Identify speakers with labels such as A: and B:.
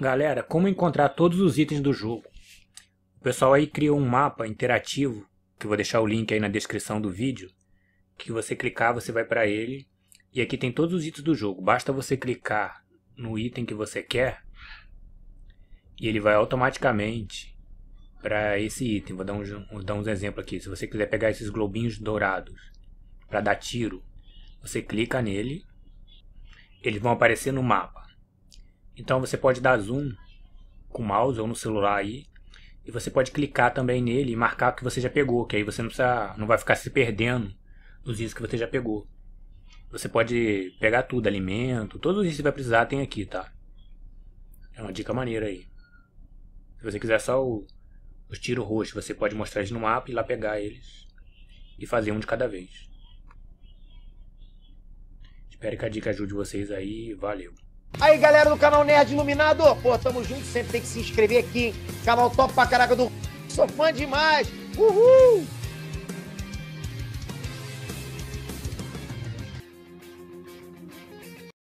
A: Galera, como encontrar todos os itens do jogo? O pessoal aí criou um mapa interativo, que eu vou deixar o link aí na descrição do vídeo, que você clicar, você vai para ele, e aqui tem todos os itens do jogo. Basta você clicar no item que você quer, e ele vai automaticamente para esse item. Vou dar, uns, vou dar uns exemplos aqui. Se você quiser pegar esses globinhos dourados para dar tiro, você clica nele, eles vão aparecer no mapa. Então você pode dar zoom com o mouse ou no celular aí. E você pode clicar também nele e marcar o que você já pegou, que aí você não, precisa, não vai ficar se perdendo nos itens que você já pegou. Você pode pegar tudo, alimento, todos os itens que você vai precisar tem aqui, tá? É uma dica maneira aí. Se você quiser só o, os tiros roxos, você pode mostrar eles no mapa e lá pegar eles. E fazer um de cada vez. Espero que a dica ajude vocês aí. Valeu.
B: Aí, galera do canal Nerd Iluminado, pô, tamo junto, sempre tem que se inscrever aqui. Canal top pra caraca do. Sou fã demais. Uhul!